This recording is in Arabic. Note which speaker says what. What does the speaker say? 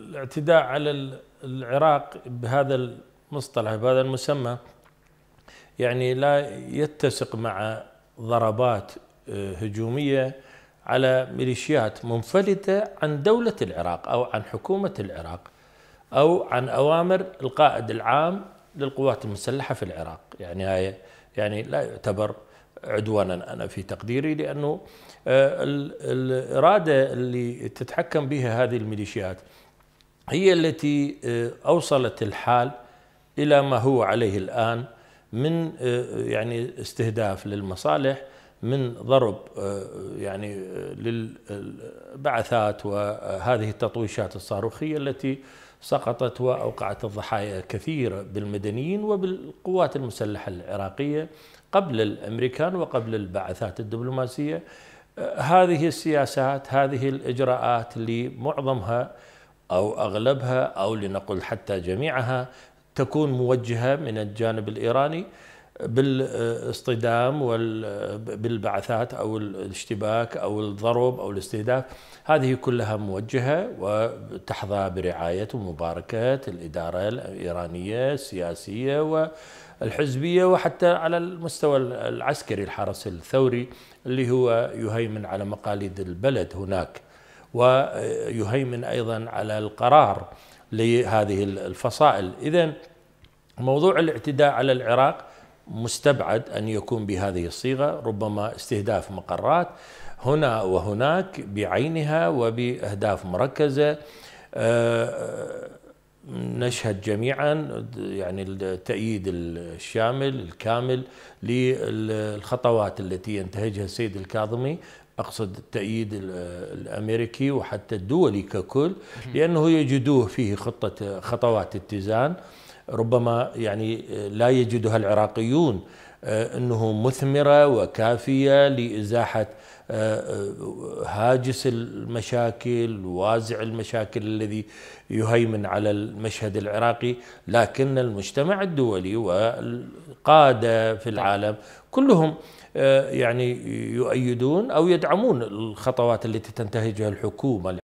Speaker 1: الاعتداء على العراق بهذا المصطلح بهذا المسمى يعني لا يتسق مع ضربات آه، هجوميه على ميليشيات منفلته عن دوله العراق او عن حكومه العراق او عن اوامر القائد العام للقوات المسلحه في العراق يعني هاي يعني لا يعتبر عدوانا انا في تقديري لانه آه، الاراده اللي تتحكم بها هذه الميليشيات هي التي آه، أوصلت الحال إلى ما هو عليه الآن من آه، يعني استهداف للمصالح من ضرب آه، يعني للبعثات وهذه التطويشات الصاروخية التي سقطت وأوقعت الضحايا كثيرة بالمدنيين وبالقوات المسلحة العراقية قبل الأمريكان وقبل البعثات الدبلوماسية هذه السياسات هذه الإجراءات اللي معظمها أو أغلبها أو لنقل حتى جميعها تكون موجهة من الجانب الإيراني بالاصطدام بالبعثات أو الاشتباك أو الضرب أو الاستهداف هذه كلها موجهة وتحظى برعاية ومباركة الإدارة الإيرانية السياسية والحزبية وحتى على المستوى العسكري الحرس الثوري اللي هو يهيمن على مقاليد البلد هناك ويهيمن ايضا على القرار لهذه الفصائل اذا موضوع الاعتداء على العراق مستبعد ان يكون بهذه الصيغه ربما استهداف مقرات هنا وهناك بعينها وباهداف مركزه آه، نشهد جميعا يعني التأييد الشامل الكامل للخطوات التي ينتهجها السيد الكاظمي أقصد التأييد الأمريكي وحتى الدولي ككل لأنه يجدوه فيه خطة خطوات اتزان ربما يعني لا يجدها العراقيون آه، أنه مثمرة وكافية لإزاحة آه، آه، هاجس المشاكل وازع المشاكل الذي يهيمن على المشهد العراقي لكن المجتمع الدولي والقادة في طيب. العالم كلهم يعني يؤيدون أو يدعمون الخطوات التي تنتهجها الحكومة